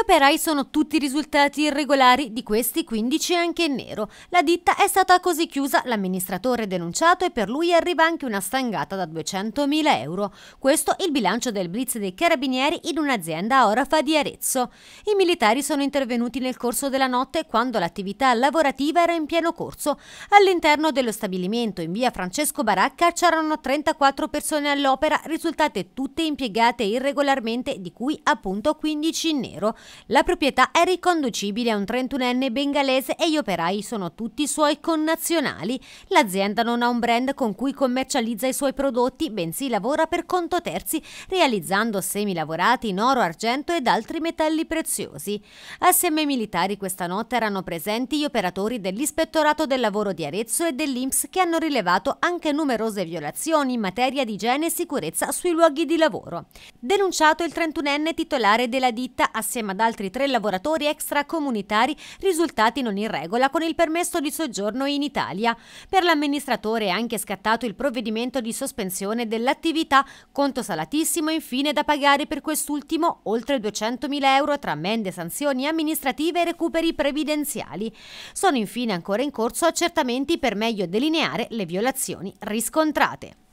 operai sono tutti risultati irregolari, di questi 15 anche in nero. La ditta è stata così chiusa, l'amministratore denunciato e per lui arriva anche una stangata da 200.000 euro. Questo il bilancio del blitz dei carabinieri in un'azienda a Orafa di Arezzo. I militari sono intervenuti nel corso della notte quando l'attività lavorativa era in pieno corso. All'interno dello stabilimento in via Francesco Baracca c'erano 34 persone all'opera, risultate tutte impiegate irregolarmente, di cui appunto 15 in nero. La proprietà è riconducibile a un 31enne bengalese e gli operai sono tutti suoi connazionali. L'azienda non ha un brand con cui commercializza i suoi prodotti, bensì lavora per conto terzi, realizzando semilavorati in oro, argento ed altri metalli preziosi. Assieme ai militari questa notte erano presenti gli operatori dell'Ispettorato del Lavoro di Arezzo e dell'Inps che hanno rilevato anche numerose violazioni in materia di igiene e sicurezza sui luoghi di lavoro. Denunciato il 31enne titolare della ditta assieme ad ad altri tre lavoratori extracomunitari risultati non in regola con il permesso di soggiorno in Italia. Per l'amministratore è anche scattato il provvedimento di sospensione dell'attività, conto salatissimo infine da pagare per quest'ultimo oltre 200.000 euro tra ammende, sanzioni amministrative e recuperi previdenziali. Sono infine ancora in corso accertamenti per meglio delineare le violazioni riscontrate.